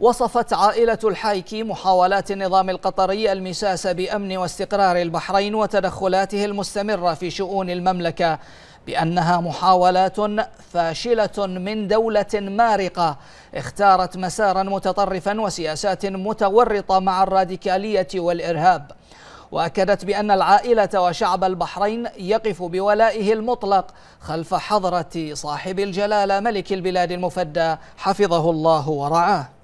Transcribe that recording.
وصفت عائلة الحايكي محاولات النظام القطري المساس بأمن واستقرار البحرين وتدخلاته المستمرة في شؤون المملكة بأنها محاولات فاشلة من دولة مارقة اختارت مسارا متطرفا وسياسات متورطة مع الراديكالية والإرهاب واكدت بان العائله وشعب البحرين يقف بولائه المطلق خلف حضره صاحب الجلاله ملك البلاد المفدى حفظه الله ورعاه